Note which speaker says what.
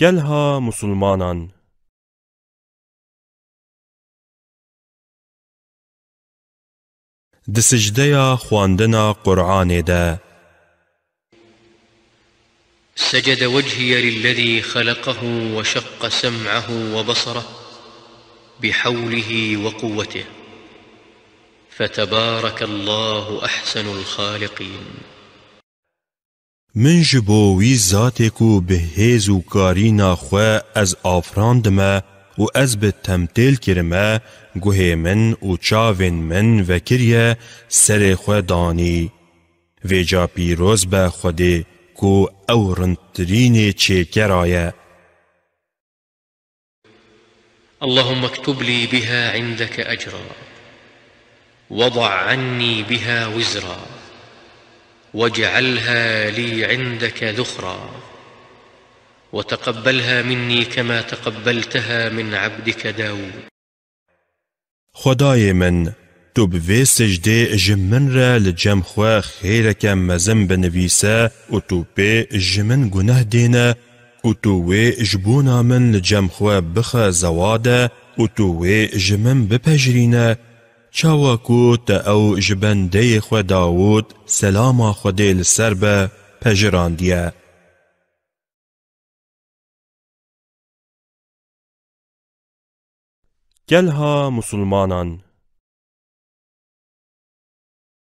Speaker 1: كلها مسلمانا د سجده خواندنا قرآن ده
Speaker 2: سجد وجهي للذي خلقه وشق سمعه وبصره بحوله وقوته فتبارك الله أحسن الخالقين
Speaker 1: من ji bo wî zatê ku bi hêz û karîna xwe ez afrandime û ez bi temtêl kirime guhê min û çavên min vekiriye serê xwe danî vê ca pîroz be xwedê ku ew rindtirînê çêkera ye
Speaker 2: اللهم اكتب لي بها عندك أجرا وضع عني بها وزرا واجعلها لي عندك ذخرا وتقبلها مني كما تقبلتها من عبدك داود
Speaker 1: خدای من تو بوی سجده جمن را لجم خواه خیرکم مزم بنویسه و تو پی جمن گناه دینه و تو وی جبونا من لجم خواه بخه زواده و تو وی جمن بپجرینه چاوەکو او او جبنده سلام داود سلام سەلاما خودێ li مسلمانان